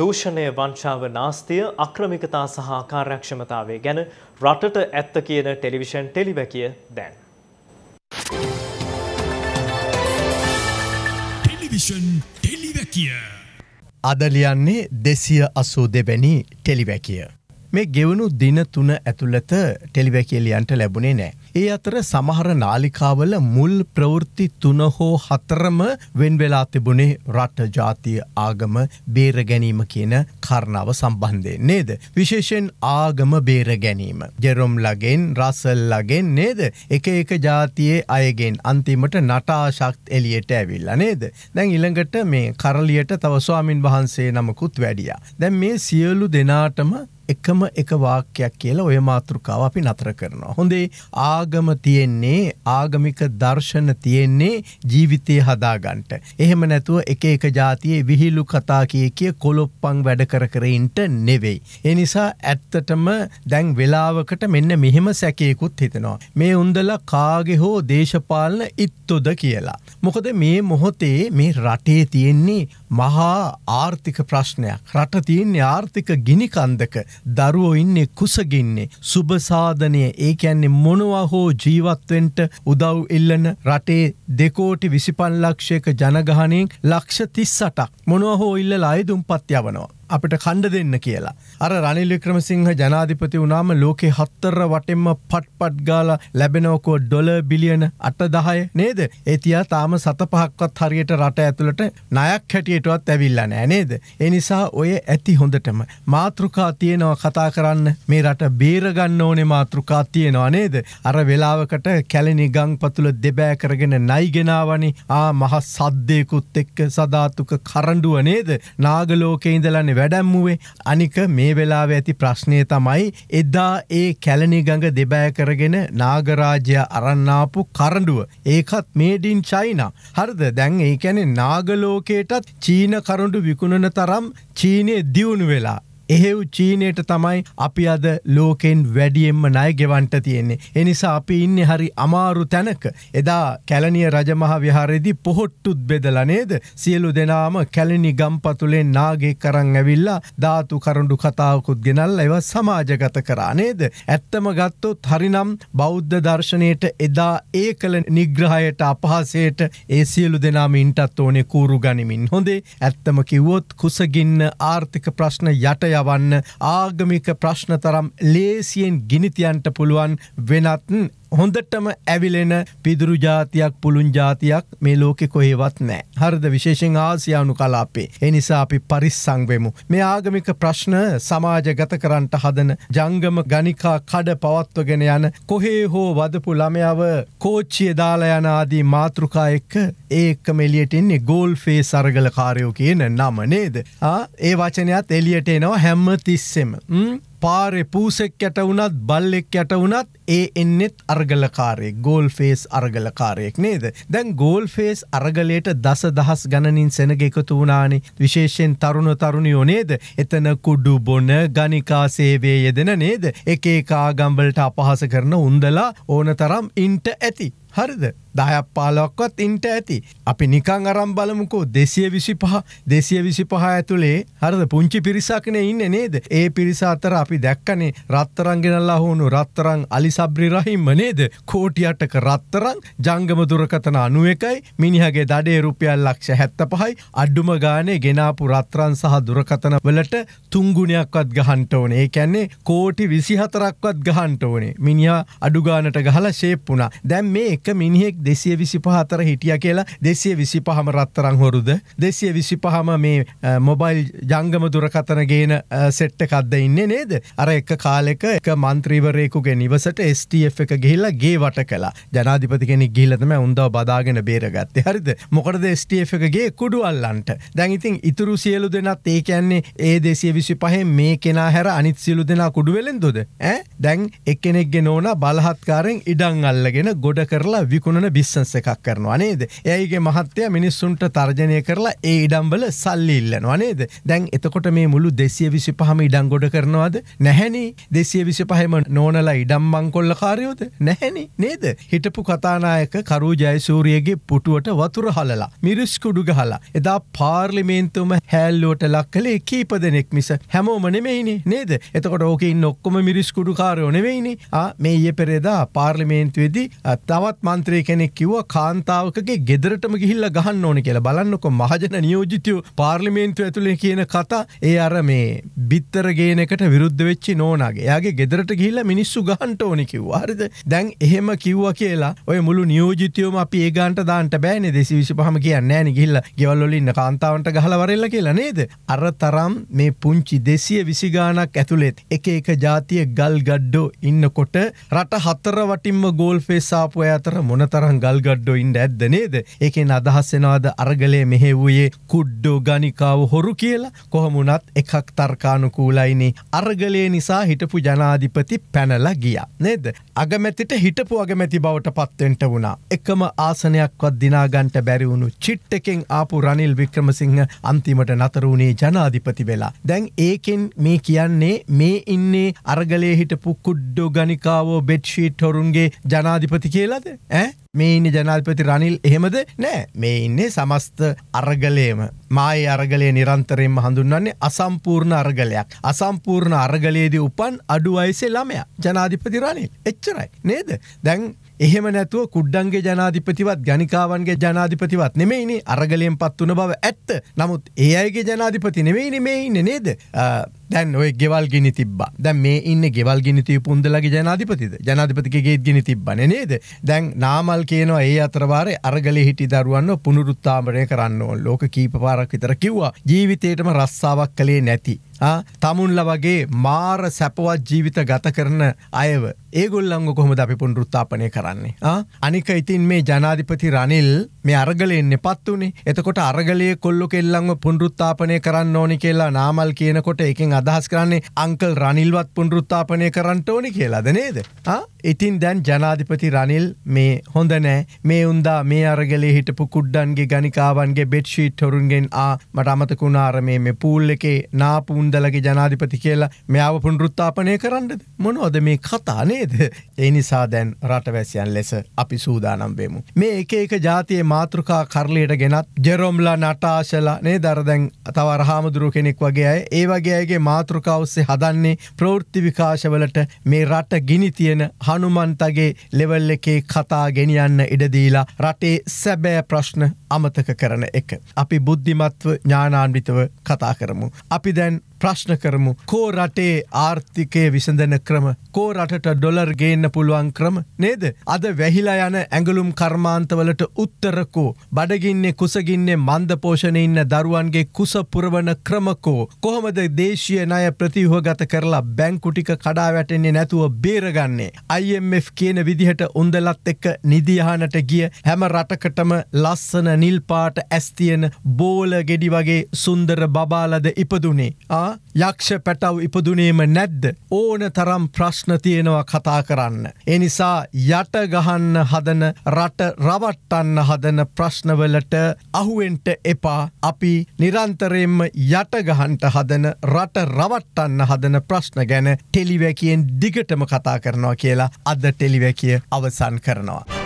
දූෂණය වංශාව නාස්තිය අක්‍රමිකතා සහ කාර්යක්ෂමතාවේ ගැන රටට ඇත්ත කියන ටෙලිවිෂන් ටෙලිවැකිය දැන්. ටෙලිවිෂන් ටෙලිවැකිය අදලියන්නේ දෙසිය අසූ දෙවැනි ටෙලිවැකිය. මේ ගෙවුණු දින තුන ඇතුළත ටෙලිවැකියලියන්ට ලැබුණේ නෑ. ඒ අතර සමහර නාලිකාවල මුල් ප්‍රවෘත්ති තුන හෝ හතරම වෙන් වෙලා තිබුණේ රට ජාතිය ආගම බේර ගැනීම කියන කරණාව සම්බන්ධයෙන් නේද. විශේෂෙන් ආගම බේර ගැනීම. ජෙරොම් ලගෙන් රසල් ලගෙන් නේද එක එක ජාතියේ අයගෙන් අන්තිමට නටාශක්ත් එලියට ඇවිල්ල නේද. දැන් ඉළඟට මේ කරලියට තවස්වාමින් වහන්සේ නමකුත් වැඩිය. දැන් මේ සියලු දෙනාටම එකම එක වාක්‍යයක් කියලා ඔය මාතෘකාව අපි නතර කරනවා. හොඳේ ආගම තියෙන්නේ ආගමික දර්ශන තියෙන්නේ ජීවිතය හදාගන්ට. එහෙම නැතුව එක එක ජාතියේ විහිලු කතා කිය කිය කොලොප්පං වැඩ කර කරයින්ට නෙවෙයි. ඒ නිසා ඇත්තටම දැන් වෙලාවකට මෙන්න මෙහෙම සැකයකුත් හිතෙනවා. මේ උන්දලා කාගේ හෝ දේශපාලන ඉත්තුද කියලා. මොකද මේ මොහොතේ මේ රටේ තියෙන්නේ මහා ආර්ථික ප්‍රශ්නයක් රට තියන්නේ ආර්ථික ගිනිකන්දක දරුවෝ ඉන්නේ කුසගින්නේ සුභසාධනය ඒ ඇන්නේ මොනවා හෝ ජීවත්වෙන්ට උදව් ඉල්ලන රටේ දෙකෝටි විසිපන් ලක්ෂයක ජනගහනයෙන් ලක්ෂ තිස්සටක් මොනවා හෝ ඉල්ල අයදුම් පත්යවනවා. අපිට කණ්ඩ දෙන්න කියලා. අර රනිල් වික්‍රමසිංහ ජනාධිපති වනාම ලෝකෙ හත්තර වටෙන්ම පට්පට් ගාල ලැබෙනෝකෝ ඩොල බිලියන අට දහය නේද ඒතියා තාම සත පහක්වත් හරියට රට ඇතුළට නයක් හැටියටවත් ඇවිල්ල නෑ නේද. එනිසා ඔය ඇති හොඳටම මාතෘකා තියෙනවා කතා කරන්න මේ රට බේරගන්න ඕනේ මාතෘකා තියෙනවා නේද. අර වෙලාවකට කැලනි ගං පතුළ දෙබෑ කරගෙන නයිගෙනාවනි ආ මහ සද්දයකුත් එක්ක සධාතුක කරඩුව නේද නාගලෝකෙ ඉඳලන්නේ වැඩම්මුවේ අනික මේ වෙලාව ඇති ප්‍රශ්නය තමයි එදා ඒ කැලනි ගඟ දෙබෑ කරගෙන නාගරාජ්‍ය අරන්නාපු කරඩුව ඒකත් මේඩින් චයිනා හරිද දැන් ඒකැනෙ නාගලෝකයටත් චීන කරුඩු විකුණන තරම් චීනය දියුණු වෙලා එහෙව් චීනයට තමයි අපි අද ලෝකෙන් වැඩියෙන්ම ණය ගෙවන්ට තියෙන්නේ. එනිසා අපි ඉන්න හරි අමාරු තැනක එදා කැලනිය රජමහ විහාරෙදි පොහොට්ටුත් බෙදලනේද සියලු දෙනාම කැලනි ගම්පතුලේ නාගේ කරං ඇවිල්ලා ධාතු කරුඩු කතාවකුත් ගෙනල් ඇව සමාජගත කරා නේද. ඇත්තම ගත්තොත් හරිනම් බෞද්ධ දර්ශනයට එදා ඒ කළ නිග්‍රහයට අපහසයට ඒ සියලු දෙනාම ඉන්ටත් ඕනේ කූරු ගනිමින් හොඳේ ඇත්තම කිව්වොත් කුසගින්න ආර්ථික ප්‍රශ්න යටය යවන්න ආගමික ප්‍රශ්න තරම් ලේසියෙන් ගිනිතියන්ට පුළුවන් වෙනත් හොඳටම ඇවිලෙන පිදුරු ජාතියක් පුළුන් ජාතියක් මේ ලෝකෙ කොහෙවත් නෑ. හරද විශේෂෙන් ආසියානු කලාපේ. එනිසා අපි පරිස්සංවෙමු. මේ ආගමික ප්‍රශ්න සමාජගත කරන්ට හදන ජංගම ගනිකා කඩ පවත්වගෙන යන කොහේ හෝ වදපු ළමයාව කෝච්චිය දාලා යන ආදී මාතෘකා එක්ක ඒක මෙලියටෙන්නේ ගෝල් ෆේ සරගල කාරයෝ කියන නම නේද. ඒ වචනයක්ත් එලියට එනවා හැම්ම තිස්සෙම. පාරෙ පූසෙක් යට වුණත් බල්ලෙක් යට වුණත් ඒ එන්නෙත් අර්ගලකාරයෙක් ගෝල් ෆේස් අර්ගලකාරයෙක් නේද දැන් ගෝල් ෆේස් අර්ගලයට දස දහස් ගණනින් සෙනග එකතු වුණානේ විශේෂයෙන් තරුණ තරුණියෝ නේද එතන කුඩු බොන ගනිකා සේවේ යෙදෙන නේද එක ඒකාගම්බලට අපහස කරන උන්දලා ඕන තරම් ඉන්ට ඇති හරිද දායක් පාලොක්කොත් ඉන්ට ඇති. අපි නිකං අරම් බලමුකෝ දෙසිය විසි පහ දෙසිය විසි පහ ඇතුළේ හරද පුංචි පිරිසක්න ඉන්න නේද. ඒ පිරිස අතර අපි දැක්කනේ රත්තරංගෙනල්ලා හුණු රත්තරං අලිසබ්‍රි රහිම නේද. කෝටියටක රත්තරං ජංගම දුරකතන අනුව එකයි මිනිහගේ දඩේ රුපියල් ලක්ෂ හැත්ත පහයි අඩ්ඩුම ගානේ ගෙනාපු රත්තරන් සහ දුරකතන වලට තුංගුණයක්වත් ගහන්ට ඕනේ ඒ කැන්නේ කෝටි විසිහතරක්වත් ගහන්ට ඕනේ මිනිහා අඩුගානට ගහලා ශේප්පුුණා දැන් මේ එක මිනිහෙක් දෙසිය විසි පහතර හිටිය කියලා දෙසිය විසි පහම රත්තරං හොරුද දෙසිය විසි පහම මේ මොබයිල් ජංගම දුරකතන ගේන සෙට්ට කක්ද ඉන්න නේද අර එක කාලෙක එක මන්ත්‍රීවරයකුගේ නිවසට ස්ටF එක ගිහිල්ලා ගේ වට කලා ජනාධිපතිකෙන ගිල්ලතම උන්දව බදාගෙන බේරගත්තේ හරිද මොකටද ස්ටF එකගේ කුඩුවල්ලන්ට දැන්ඉතින් ඉතුරු සියලු දෙනත් ඒ කියන්නේ ඒ දෙසිය විසි පහ මේ කෙනා හැර අනිත් සියලු දෙනා කුඩුවෙලෙන් දොද ඇ දැන් එකනෙක්ගෙ නෝන බලහත්කාරෙන් ඉඩං අල්ලගෙන ගොඩ කරලා කරලා විකුණන බිස්සන්ස එකක් කරනවා නේද. ඇයිගේ මහත්තය මිනිස්සුන්ට තර්ජනය කරලා ඒ ඉඩම්බල සල්ලි ඉල්ලනවා නේද. දැන් එතකොට මේ මුළු දෙසිය විසි පහම ඉඩං ගොඩ කරනවාද නැහැනි දෙසිය විසි පහෙම නෝනලා ඉඩම් මංකොල්ල කාරයෝද නැහැනි නේද. හිටපු කතානායක කරු ජයසූරියගේ පුටුවට වතුර හලලා මිරිස්කුඩු ගහලා එදා පාර්ලිමේන්තුම හැල්ලුවට ලක් කළේ කීප දෙනෙක් මිස හැමෝම නෙමෙයිනි නේද එතකොට ඕකින් ඔක්කොම මිරිස්කුඩු කාරයෝ නෙවෙයිනි මේ ඊය පෙරේදා පාර්ලිමේන්තුවේදී තවත් වෙනත් මන්ත්‍රය කෙනෙක් කිව කාන්තාවකගේ ගෙදරටම ගිහිල්ල ගහන්න ඕන කියලා බලන්නකො මහජන නියෝජිතයෝ පාර්ලිමේන්තු ඇතුළේ කියන කතා ඒ අර මේ බිත්තරගේනකට විරුද්ධ වෙච්චි නෝනගේ යාගේ ගෙදරට ගිහිල්ල මිනිස්සු ගහන්ට ඕනි කිව් හරිද දැන් එහෙම කිව්වා කියලා ඔය මුළු නියෝජිතයෝම අපි ඒගන්ට දාන්ට බෑන දෙසි විශ පහම කියන්න ෑන ගිල්ල ගෙවල්ලොලින්න කාන්තාවන්ට ගහලවරල්ල කියලා නේද අර තරම් මේ පුංචි දෙසිය විසිගානක් ඇතුළෙත් එක එක ජාතිය ගල් ගඩ්ඩෝ ඉන්නකොට රට හතර වටින්ම ගෝල් ෆෙස්සාපු ඇත අතර මොනතරං ගල්ගඩ්ඩෝ ඉන්ඩ ඇද්ද නේද එකෙන් අදහස්සෙනවාද අරගලය මෙහෙ වූයේ කුඩ්ඩෝ ගනිකාව හොරු කියලා කොහමුණත් එකක් තර්කානුකූලයිනේ අරගලය නිසා හිටපු ජනාධිපති පැනලා ගිය නේද අගමැතිට හිටපු අගමැති බවට පත්වෙන්ට වුණා එකම ආසනයක්වත් දිනාගන්ට බැරිවුණු චිට්ටකෙන් ආපු රනිල් වික්‍රමසිංහ අන්තිමට නතරුණේ ජනාධිපති වෙලා දැන් ඒකෙන් මේ කියන්නේ මේ ඉන්නේ අරගලේ හිටපු කුඩ්ඩෝ ගනිකාවෝ බෙඩ්ෂීට් හොරුන්ගේ ජනාධිපති කියලාද ඈ මේ ඉන්න ජනාල්පති රනිල් එහෙමද නෑ මේ ඉන්නේ සමස්ත අරගලයම මායි අරගලය නිරන්තරයෙන්ම හඳුන්වන්නේ අසම්පූර්ණ අරගලයක් අසම්පූර්ණ අරගලයේදී උපන් අඩු අයසේ ළමයා ජනාධිපති රනිල් එච්චරයි නේද දැන් එහෙම නැතුව කුඩ්ඩන්ගේ ජනාධිපතිවත් ගනිකාවන්ගේ ජනාධිපතිවත් නෙමෙයිනි අරගලයෙන් පත් වන බව ඇත්ත නමුත් ඒ අයගේ ජනාධිපති නෙමෙයිනි මේ ඉන්න නේද දැන් ඔය ගෙවල් ගිනි තිබ්බා දැන් මේ ඉන්න ගෙවල් ගිනිතිය පුන්දලගේ ජනාධිපතිද ජනාධිපතිකගේත් ගිනි තිබ්බන නේද දැන් නාමල් කියනවා ඒ අතරවාරය අරගල හිටි දරුවන්න පුනරුත්තාමරය කරන්න ඕ ලෝක කීප පාරක් විතර කිව්වා ජීවිතයටම රස්සාවක් කළේ නැති තමුන්ල වගේ මාර සැපවත් ජීවිත ගත කරන අයව ඒගොල්ලංග කොහොමද අපි පුන්රුත්තාපනය කරන්නේ අනික ඉතින් මේ ජනාධිපති රනිල් මේ අරගලෙන්න පත් වනේ එතකොට අරගලය කොල්ලො කෙල්ලංව පුන්රුත්තාපනය කරන්න ඕනි කියලා නාමල් කියනකොට එකින් අදහස් කරන්නේ අංකල් රනිල්වත් පුනරුත්තාපනය කරන්නට ඕනි කියලාද නේද? ආ ඉතින් දැන් ජනාධිපති රනිල් මේ හොඳ නෑ මේ උන්දා මේ අරගලේ හිටපු කුඩ්ඩන්ගේ ගනිකාවන්ගේ බෙඩ්ෂීට් හොරුන්ගෙන් ආ මට අමතකුණාර මේ මේ පූල් එකේ නාපුන්දලගේ ජනාධිපති කියලා මෙයාව පුනරුත්තාපනය කරන්නද මොනවද මේ කතා නේද ඒ නිසා දැන් රටවැසියන් ලෙස අපි සූදානම් වෙමු මේ එක එක ජාතියේ මාතෘකා කරලියට ගෙනත් ජෙරොම්ලා නටාශලා නේද අර දැන් තව අර හාමුදුරුව කෙනෙක් වගේ අය ඒ වගේ අයගේ මාතෘකා ඔස්සේ හදන්නේ ප්‍රවෘත්ති විකාශවලට මේ රට ගිනි තියෙන හනුමන්තගේ ලෙවල් එකේ කතා ගෙනියන්න ඉඩදීලා රටේ සැබෑ ප්‍රශ්න අමතක කරන එක. අපි බුද්ධිමත්ව ඥානාන්විතව කතා කරමු. අපි දැන් ප්‍රශ්න කරමු. කෝ රටේ ආර්ථිකය විසඳන ක්‍රම. කෝ රටට ඩොලර් ගේන්න පුළුවන් ක්‍රම නේද. අද වැහිලා යන ඇඟලුම් කර්මාන්තවලට උත්තරකෝ. බඩගින්නේ කුසගින්නේ මන්දපෝෂණය ඉන්න දරුවන්ගේ කුස පුරවන ක්‍රමකෝ. කොහොමද දේශය නය ප්‍රතිහෝගත කරලා බැංකුටික කඩා වැටෙන්නේ නැතුව බේරගන්නේ. IMF කියන විදිහට උන්දලත් එක්ක නිදිහානට ගිය හැම රටකටම ලස්සන නිල්පාට ඇස්තියන බෝල ගෙඩි වගේ සුන්දර බබාලද ඉපදුනේ. ආ නිසා යක්ෂ පැටව් ඉපදුනේම නැද්ද ඕන තරම් ප්‍රශ්න තියෙනවා කතා කරන්න. එනිසා යටගහන්න හදන රට රවට්ටන්න හදන ප්‍රශ්නවලට අහුවෙන්ට එපා අපි නිරන්තරයෙන්ම යටගහන්ට හදන රට රවට්ටන්න හදන ප්‍රශ්න ගැන ටෙලිවැකියෙන් දිගටම කතා කරනවා කියලා අද ටෙලිවැකිය අවසන් කරනවා.